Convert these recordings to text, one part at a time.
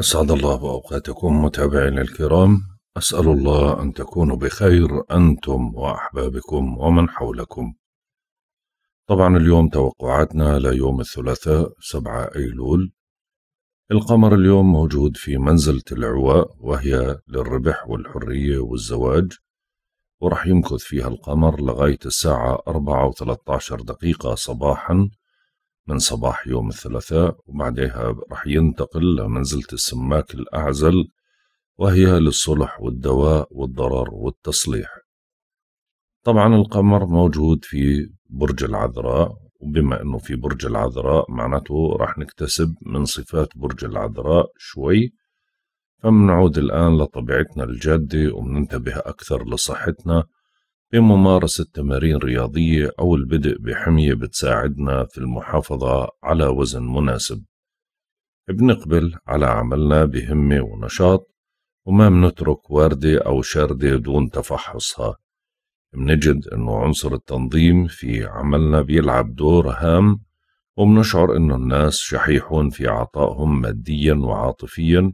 أسعد الله أوقاتكم متابعينا الكرام أسأل الله أن تكونوا بخير أنتم وأحبابكم ومن حولكم طبعا اليوم توقعاتنا ليوم الثلاثاء 7 أيلول القمر اليوم موجود في منزلة العواء وهي للربح والحرية والزواج ورح يمكث فيها القمر لغاية الساعة أربعة وثلاثة عشر دقيقة صباحا من صباح يوم الثلاثاء وبعدها رح ينتقل لمنزلة السماك الأعزل وهي للصلح والدواء والضرر والتصليح طبعا القمر موجود في برج العذراء وبما انه في برج العذراء معناته راح نكتسب من صفات برج العذراء شوي فمنعود الآن لطبيعتنا الجادة ومننتبه أكثر لصحتنا بممارسة تمارين رياضية أو البدء بحمية بتساعدنا في المحافظة على وزن مناسب بنقبل على عملنا بهمة ونشاط وما منترك واردة أو شاردة دون تفحصها منجد أنه عنصر التنظيم في عملنا بيلعب دور هام وبنشعر أنه الناس شحيحون في عطائهم ماديا وعاطفيا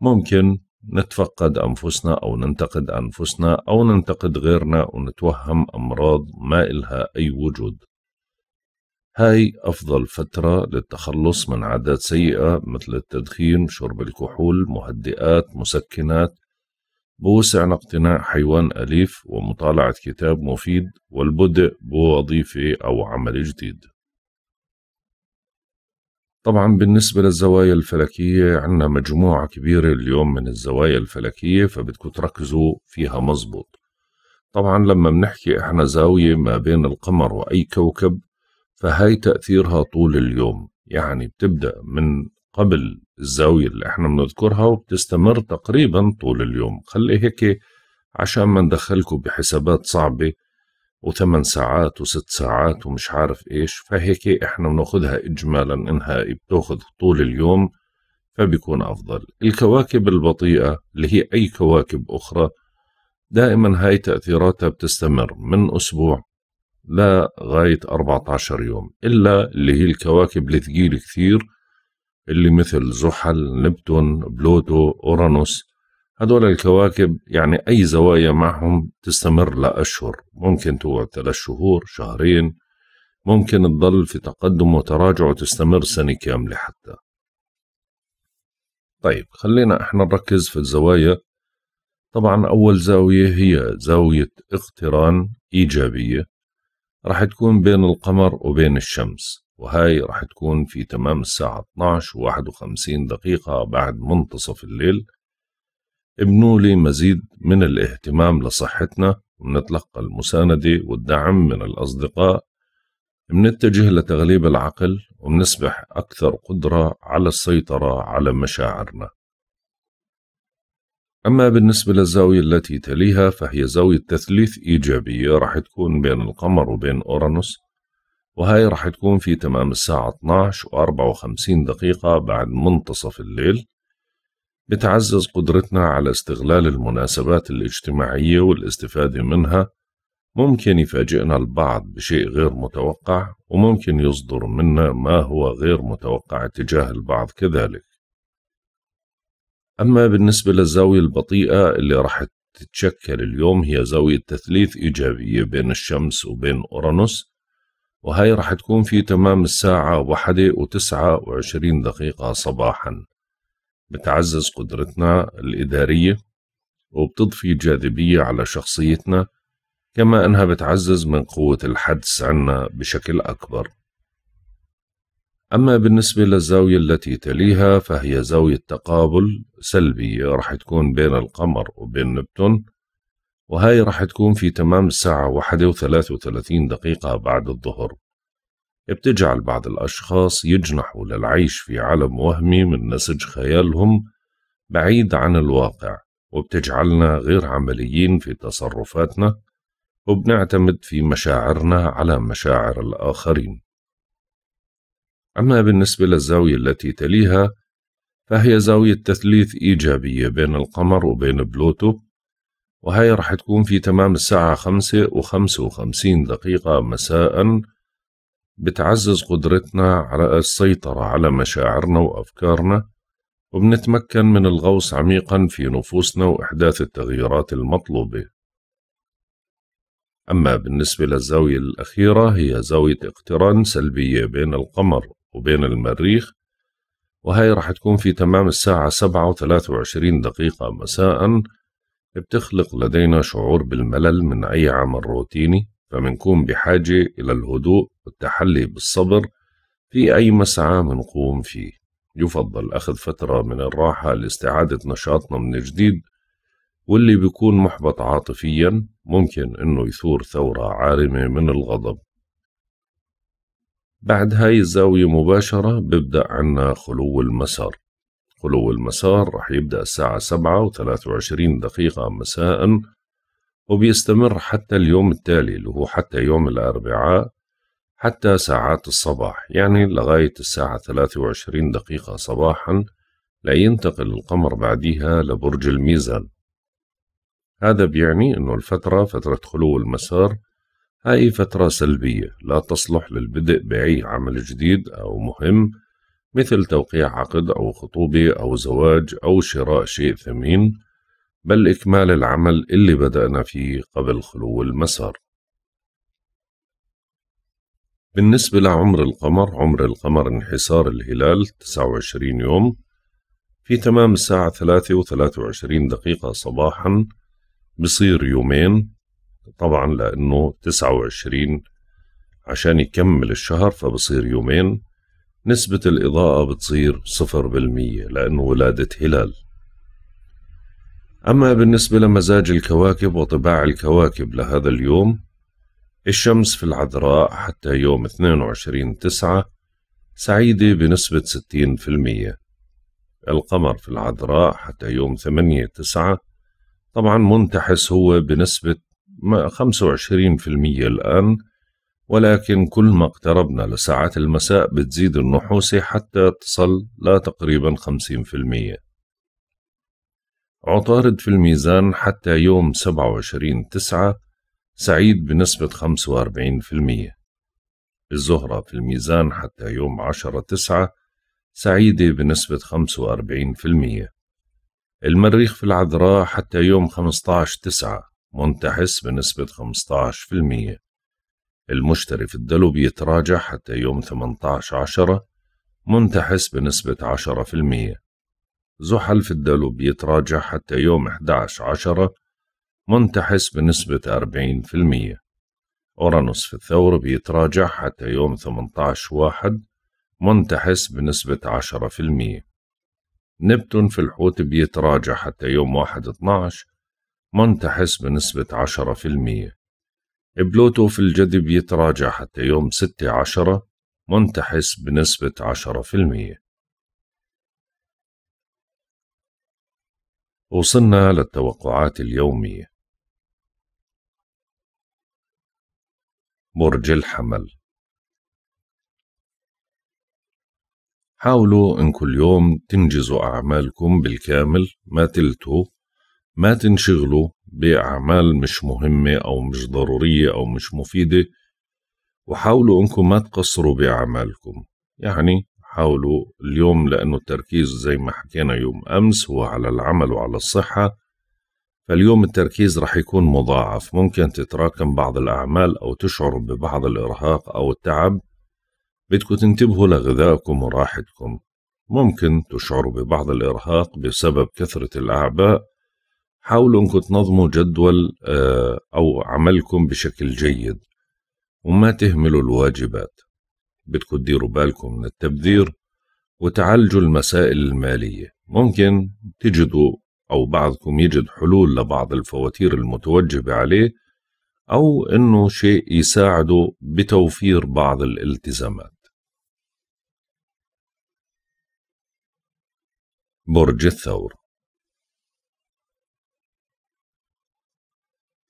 ممكن نتفقد أنفسنا أو ننتقد أنفسنا أو ننتقد غيرنا ونتوهم أمراض ما إلها أي وجود هاي أفضل فترة للتخلص من عادات سيئة مثل التدخين شرب الكحول مهدئات مسكنات بوسعنا اقتناء حيوان أليف ومطالعة كتاب مفيد والبدء بوظيفة أو عمل جديد طبعا بالنسبة للزوايا الفلكية عندنا مجموعة كبيرة اليوم من الزوايا الفلكية فبدكم تركزوا فيها مزبوط طبعا لما بنحكي احنا زاوية ما بين القمر وأي كوكب فهي تأثيرها طول اليوم يعني بتبدأ من قبل الزاوية اللي احنا بنذكرها وبتستمر تقريبا طول اليوم خلي هيك عشان ما ندخلكم بحسابات صعبة وثمان ساعات وست ساعات ومش عارف ايش فهيك احنا بناخذها اجمالا انها بتاخذ طول اليوم فبيكون افضل الكواكب البطيئه اللي هي اي كواكب اخرى دائما هاي تاثيراتها بتستمر من اسبوع لغاية 14 يوم إلا اللي هي الكواكب الثقيلة كثير اللي مثل زحل نبتون بلوتو أورانوس هدول الكواكب يعني أي زوايا معهم تستمر لأشهر ممكن تقعد ثلاث شهور شهرين ممكن تضل في تقدم وتراجع وتستمر سنة كاملة حتى طيب خلينا احنا نركز في الزوايا طبعا أول زاوية هي زاوية اقتران إيجابية رح تكون بين القمر وبين الشمس وهاي رح تكون في تمام الساعة 12 و 51 دقيقة بعد منتصف الليل ابنوا لي مزيد من الاهتمام لصحتنا ونتلقى المساندة والدعم من الأصدقاء منتجه لتغليب العقل ومنصبح أكثر قدرة على السيطرة على مشاعرنا أما بالنسبة للزاوية التي تليها فهي زاوية تثليث إيجابية راح تكون بين القمر وبين أورانوس وهي راح تكون في تمام الساعة 12 و 54 دقيقة بعد منتصف الليل بتعزز قدرتنا على استغلال المناسبات الاجتماعية والاستفادة منها ممكن يفاجئنا البعض بشيء غير متوقع وممكن يصدر منا ما هو غير متوقع تجاه البعض كذلك أما بالنسبة للزاوية البطيئة اللي راح تتشكل اليوم هي زاوية تثليث إيجابية بين الشمس وبين أورانوس وهي راح تكون في تمام الساعة واحدة وتسعة وعشرين دقيقة صباحاً بتعزز قدرتنا الإدارية وبتضفي جاذبية على شخصيتنا كما أنها بتعزز من قوة الحدس عنا بشكل أكبر أما بالنسبة للزاوية التي تليها فهي زاوية تقابل سلبية رح تكون بين القمر وبين نبتون وهاي رح تكون في تمام الساعة واحدة وثلاث وثلاثين دقيقة بعد الظهر بتجعل بعض الأشخاص يجنحوا للعيش في عالم وهمي من نسج خيالهم بعيد عن الواقع وبتجعلنا غير عمليين في تصرفاتنا وبنعتمد في مشاعرنا على مشاعر الآخرين أما بالنسبة للزاوية التي تليها فهي زاوية تثليث إيجابية بين القمر وبين بلوتو وهي رح تكون في تمام الساعة خمسة وخمسة وخمسين دقيقة مساءً بتعزز قدرتنا على السيطرة على مشاعرنا وأفكارنا وبنتمكن من الغوص عميقا في نفوسنا وإحداث التغييرات المطلوبة أما بالنسبة للزاوية الأخيرة هي زاوية اقتران سلبية بين القمر وبين المريخ وهي رح تكون في تمام الساعة سبعة و وعشرين دقيقة مساء بتخلق لدينا شعور بالملل من أي عمل روتيني فمنكون بحاجة إلى الهدوء والتحلي بالصبر في أي مسعى منقوم فيه يفضل أخذ فترة من الراحة لاستعادة نشاطنا من جديد واللي بيكون محبط عاطفيا ممكن إنه يثور ثورة عارمة من الغضب بعد هاي الزاوية مباشرة ببدأ عنا خلو المسار خلو المسار رح يبدأ الساعة سبعة وثلاثة وعشرين دقيقة مساء وبيستمر حتى اليوم التالي اللي هو حتى يوم الأربعاء حتى ساعات الصباح يعني لغاية الساعة 23 دقيقة صباحا لا ينتقل القمر بعديها لبرج الميزان هذا بيعني أنه الفترة فترة خلو المسار هاي فترة سلبية لا تصلح للبدء بأي عمل جديد أو مهم مثل توقيع عقد أو خطوبة أو زواج أو شراء شيء ثمين بل إكمال العمل اللي بدأنا فيه قبل خلو المسار بالنسبة لعمر القمر عمر القمر انحسار الهلال 29 يوم في تمام الساعة 3 و 23 دقيقة صباحا بصير يومين طبعا لأنه 29 عشان يكمل الشهر فبصير يومين نسبة الإضاءة بتصير صفر بالمية لأنه ولادة هلال أما بالنسبة لمزاج الكواكب وطباع الكواكب لهذا اليوم الشمس في العذراء حتى يوم 22 تسعة سعيدة بنسبة 60% القمر في العذراء حتى يوم 8 تسعة طبعا منتحس هو بنسبة 25% الآن ولكن كل ما اقتربنا لساعات المساء بتزيد النحوسة حتى تصل لا تقريبا 50% عطارد في الميزان حتى يوم 27 تسعة سعيد بنسبة 45% الزهرة في الميزان حتى يوم 10 9 سعيدة بنسبة 45% المريخ في العذراء حتى يوم 15 9 منتحس بنسبة 15% المشتري في الدلو بيتراجع حتى يوم 18 10 منتحس بنسبة 10% زحل في الدلو بيتراجع حتى يوم 11 10 منتحس بنسبة 40% أورانوس في الثور بيتراجع حتى يوم 18 واحد منتحس بنسبة 10% نبتون في الحوت بيتراجع حتى يوم 1 12 منتحس بنسبة 10% بلوتو في الجدي بيتراجع حتى يوم 6 10 منتحس بنسبة 10% وصلنا للتوقعات اليومية برج الحمل حاولوا إن كل يوم تنجزوا أعمالكم بالكامل ما تلتوا ما تنشغلوا بأعمال مش مهمة أو مش ضرورية أو مش مفيدة وحاولوا إنكم ما تقصروا بأعمالكم يعني حاولوا اليوم لأنه التركيز زي ما حكينا يوم أمس هو على العمل وعلى الصحة فاليوم التركيز رح يكون مضاعف ممكن تتراكم بعض الأعمال أو تشعر ببعض الإرهاق أو التعب بدكم تنتبهوا لغذائكم وراحتكم ممكن تشعروا ببعض الإرهاق بسبب كثرة الأعباء حاولوا أنكم تنظموا جدول آه، أو عملكم بشكل جيد وما تهملوا الواجبات بدكم تديروا بالكم من التبذير وتعالجوا المسائل المالية ممكن تجدوا أو بعضكم يجد حلول لبعض الفواتير المتوجبة عليه أو أنه شيء يساعده بتوفير بعض الالتزامات برج الثور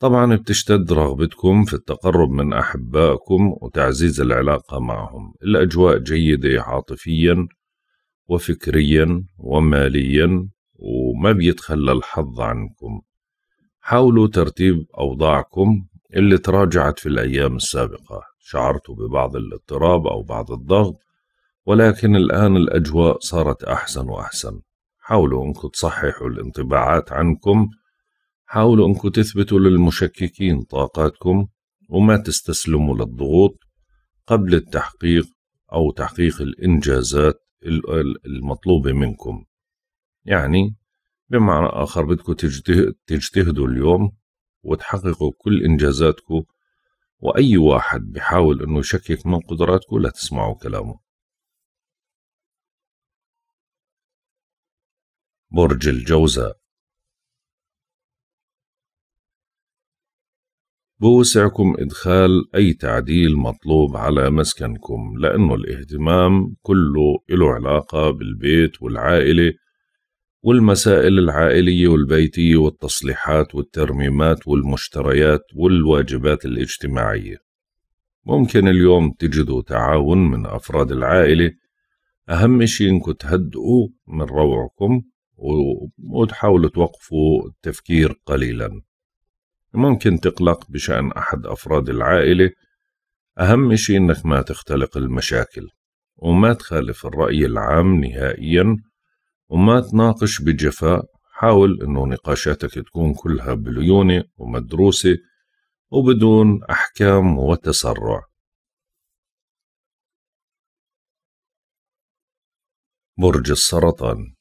طبعا بتشتد رغبتكم في التقرب من أحبائكم وتعزيز العلاقة معهم الأجواء جيدة عاطفيا وفكريا وماليا وما بيتخلى الحظ عنكم حاولوا ترتيب أوضاعكم اللي تراجعت في الأيام السابقة شعرتوا ببعض الاضطراب أو بعض الضغط ولكن الآن الأجواء صارت أحسن وأحسن حاولوا أنكم تصححوا الانطباعات عنكم حاولوا أنكم تثبتوا للمشككين طاقاتكم وما تستسلموا للضغوط قبل التحقيق أو تحقيق الإنجازات المطلوبة منكم يعني بمعنى آخر بدكم تجتهدوا اليوم وتحققوا كل إنجازاتكم وأي واحد بحاول إنه يشكك من قدراتكم لا تسمعوا كلامه برج الجوزاء بوسعكم إدخال أي تعديل مطلوب على مسكنكم لأنه الاهتمام كله له علاقة بالبيت والعائلة والمسائل العائلية والبيتية والتصليحات والترميمات والمشتريات والواجبات الاجتماعية ممكن اليوم تجدوا تعاون من أفراد العائلة أهم شيء إنكم تهدئوا من روعكم وتحاولوا توقفوا التفكير قليلا ممكن تقلق بشأن أحد أفراد العائلة أهم شيء إنك ما تختلق المشاكل وما تخالف الرأي العام نهائياً وما تناقش بجفاء حاول أنه نقاشاتك تكون كلها بليونة ومدروسة وبدون أحكام وتسرع برج السرطان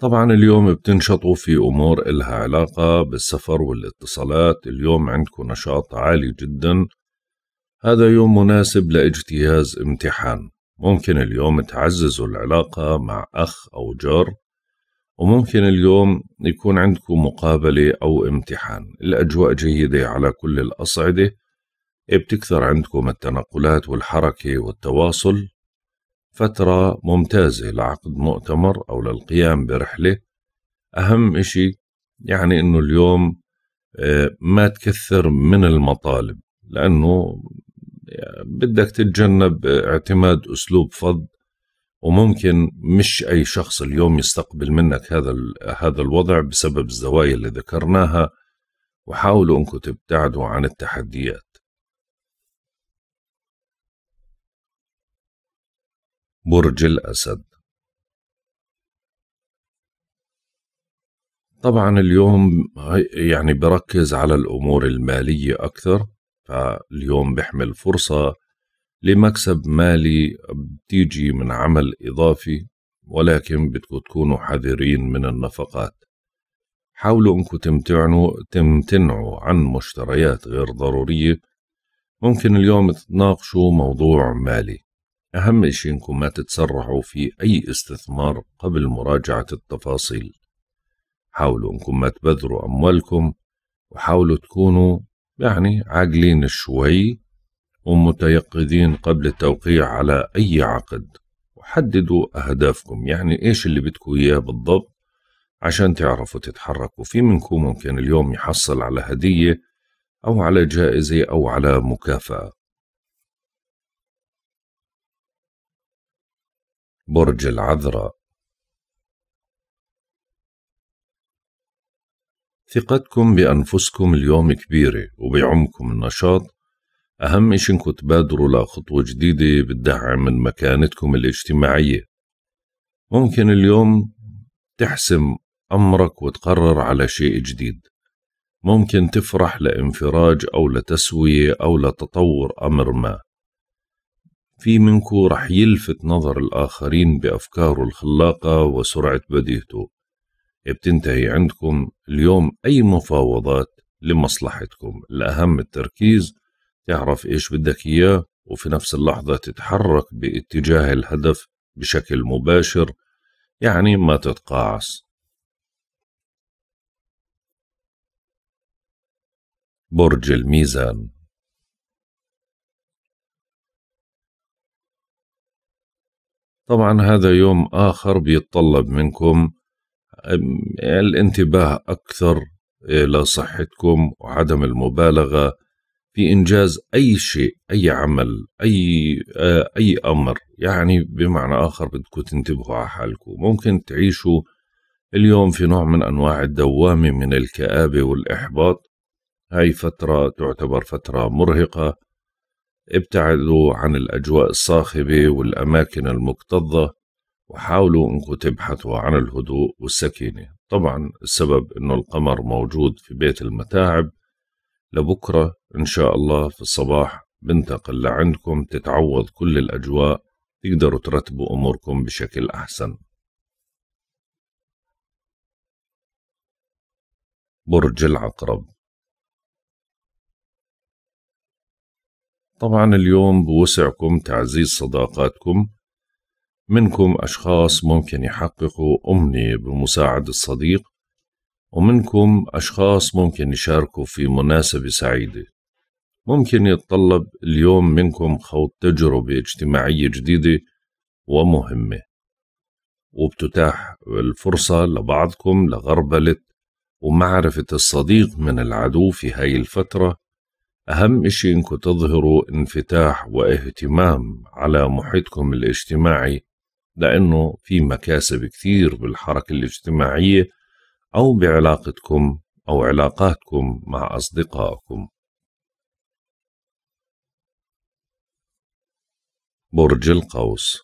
طبعا اليوم بتنشطوا في أمور إلها علاقة بالسفر والاتصالات اليوم عندكم نشاط عالي جدا هذا يوم مناسب لاجتياز امتحان ممكن اليوم تعززوا العلاقة مع أخ أو جار وممكن اليوم يكون عندكم مقابلة أو امتحان الأجواء جيدة على كل الأصعدة بتكثر عندكم التنقلات والحركة والتواصل فترة ممتازة لعقد مؤتمر أو للقيام برحلة أهم إشي يعني إنه اليوم آه، ما تكثر من المطالب لأنه بدك تتجنب اعتماد اسلوب فض وممكن مش اي شخص اليوم يستقبل منك هذا هذا الوضع بسبب الزوايا اللي ذكرناها وحاولوا انكم تبتعدوا عن التحديات برج الاسد طبعا اليوم يعني بركز على الامور الماليه اكثر فاليوم بحمل فرصة لمكسب مالي بتيجي من عمل إضافي ولكن بدكم تكونوا حذرين من النفقات حاولوا انكم تمتعنوا تمتنعوا عن مشتريات غير ضرورية ممكن اليوم تناقشوا موضوع مالي أهم إشي إنكم ما تتسرعوا في أي استثمار قبل مراجعة التفاصيل حاولوا إنكم ما تبذروا أموالكم وحاولوا تكونوا يعني عاقلين شوي ومتيقظين قبل التوقيع على أي عقد وحددوا أهدافكم يعني إيش اللي بدكوا إياه بالضبط عشان تعرفوا تتحركوا في منكم ممكن اليوم يحصل على هدية أو على جائزة أو على مكافأة برج العذراء ثقتكم بأنفسكم اليوم كبيرة وبيعمكم النشاط أهم إشي إنكم تبادروا لخطوة جديدة بتدعم من مكانتكم الاجتماعية ممكن اليوم تحسم أمرك وتقرر على شيء جديد ممكن تفرح لانفراج أو لتسوية أو لتطور أمر ما في منكو رح يلفت نظر الآخرين بأفكاره الخلاقة وسرعة بديهته بتنتهي عندكم اليوم أي مفاوضات لمصلحتكم الأهم التركيز تعرف إيش بدك إياه وفي نفس اللحظة تتحرك باتجاه الهدف بشكل مباشر يعني ما تتقاعس برج الميزان طبعا هذا يوم آخر بيتطلب منكم الانتباه اكثر لصحتكم وعدم المبالغه في انجاز اي شيء اي عمل اي آه، اي امر يعني بمعنى اخر بدكم تنتبهوا على حالكم ممكن تعيشوا اليوم في نوع من انواع الدوامه من الكابه والاحباط هاي فتره تعتبر فتره مرهقه ابتعدوا عن الاجواء الصاخبه والاماكن المكتظه وحاولوا انكم تبحثوا عن الهدوء والسكينة طبعا السبب انه القمر موجود في بيت المتاعب لبكرة ان شاء الله في الصباح بنتقل لعندكم تتعوض كل الاجواء تقدروا ترتبوا اموركم بشكل احسن برج العقرب طبعا اليوم بوسعكم تعزيز صداقاتكم منكم أشخاص ممكن يحققوا أمنية بمساعدة صديق ومنكم أشخاص ممكن يشاركوا في مناسبة سعيدة ممكن يتطلب اليوم منكم خوض تجربة اجتماعية جديدة ومهمة وبتتاح الفرصة لبعضكم لغربلة ومعرفة الصديق من العدو في هاي الفترة أهم إشي إنكم تظهروا انفتاح واهتمام على محيطكم الاجتماعي لأنه في مكاسب كثير بالحركة الاجتماعية أو بعلاقتكم أو علاقاتكم مع أصدقائكم برج القوس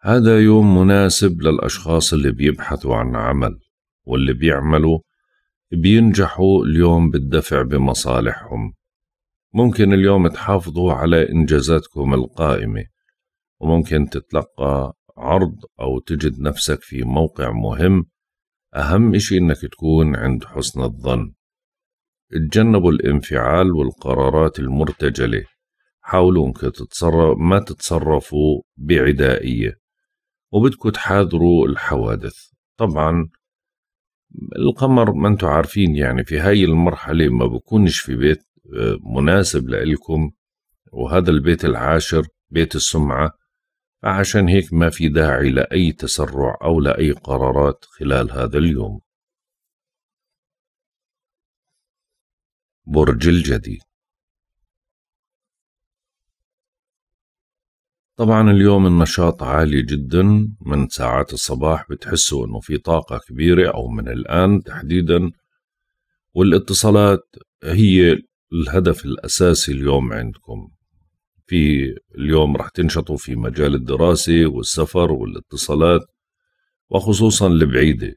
هذا يوم مناسب للأشخاص اللي بيبحثوا عن عمل واللي بيعملوا بينجحوا اليوم بالدفع بمصالحهم ممكن اليوم تحافظوا على إنجازاتكم القائمة وممكن تتلقى عرض أو تجد نفسك في موقع مهم أهم إشي إنك تكون عند حسن الظن تجنبوا الانفعال والقرارات المرتجلة حاولوا إنك تتصرف ما تتصرفوا بعدائية وبدكوا تحاذروا الحوادث طبعا القمر ما انتوا عارفين يعني في هاي المرحلة ما بكونش في بيت مناسب لإلكم وهذا البيت العاشر بيت السمعة عشان هيك ما في داعي لأي تسرع أو لأي قرارات خلال هذا اليوم برج الجدي طبعا اليوم النشاط عالي جدا من ساعات الصباح بتحسوا انه في طاقة كبيرة او من الان تحديدا والاتصالات هي الهدف الأساسي اليوم عندكم في اليوم رح تنشطوا في مجال الدراسة والسفر والاتصالات وخصوصا البعيدة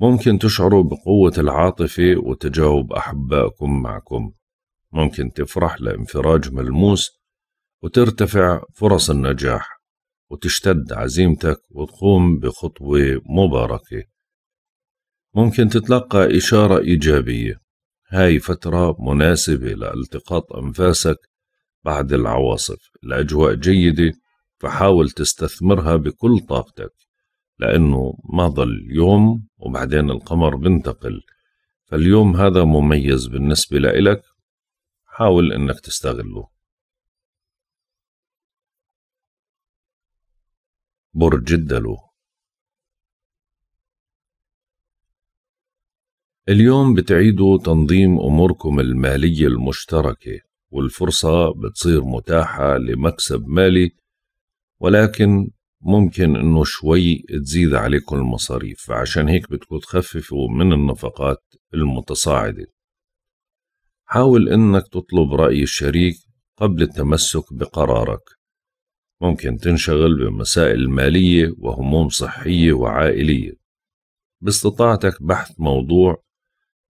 ممكن تشعروا بقوة العاطفة وتجاوب أحبائكم معكم ممكن تفرح لانفراج ملموس وترتفع فرص النجاح وتشتد عزيمتك وتقوم بخطوة مباركة ممكن تتلقى إشارة إيجابية هاي فترة مناسبة لالتقاط أنفاسك بعد العواصف الأجواء جيدة فحاول تستثمرها بكل طاقتك لأنه ما ظل يوم وبعدين القمر بنتقل فاليوم هذا مميز بالنسبة لإلك حاول إنك تستغله برج الدلو اليوم بتعيدوا تنظيم أموركم المالية المشتركة والفرصة بتصير متاحة لمكسب مالي ولكن ممكن انه شوي تزيد عليكم المصاريف فعشان هيك بدكم تخففوا من النفقات المتصاعدة حاول انك تطلب رأي الشريك قبل التمسك بقرارك ممكن تنشغل بمسائل مالية وهموم صحية وعائلية باستطاعتك بحث موضوع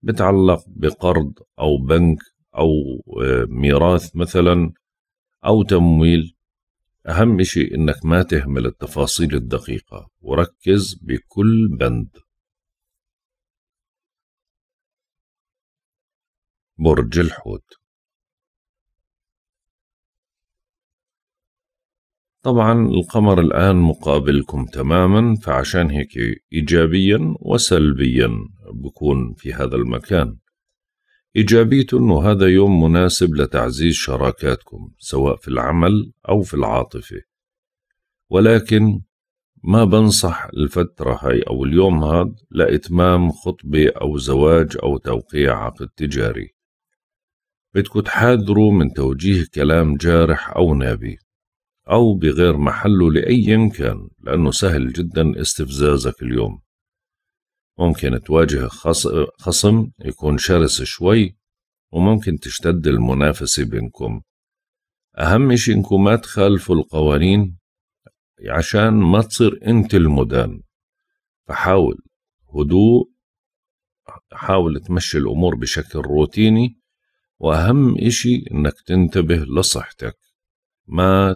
بتعلق بقرض أو بنك أو آه، ميراث مثلا أو تمويل أهم شيء إنك ما تهمل التفاصيل الدقيقة وركز بكل بند برج الحوت طبعا القمر الآن مقابلكم تماما فعشان هيك إيجابيا وسلبيا بكون في هذا المكان إيجابيته أنه هذا يوم مناسب لتعزيز شراكاتكم سواء في العمل أو في العاطفة ولكن ما بنصح الفترة هاي أو اليوم هاد لإتمام خطبة أو زواج أو توقيع عقد تجاري بدكم تحاذروا من توجيه كلام جارح أو نابي أو بغير محله لأي كان لأنه سهل جدا استفزازك اليوم ممكن تواجه خصم يكون شرس شوي وممكن تشتد المنافسة بينكم أهم إشي إنكم ما تخالفوا القوانين عشان ما تصير أنت المدان فحاول هدوء حاول تمشي الأمور بشكل روتيني وأهم إشي إنك تنتبه لصحتك ما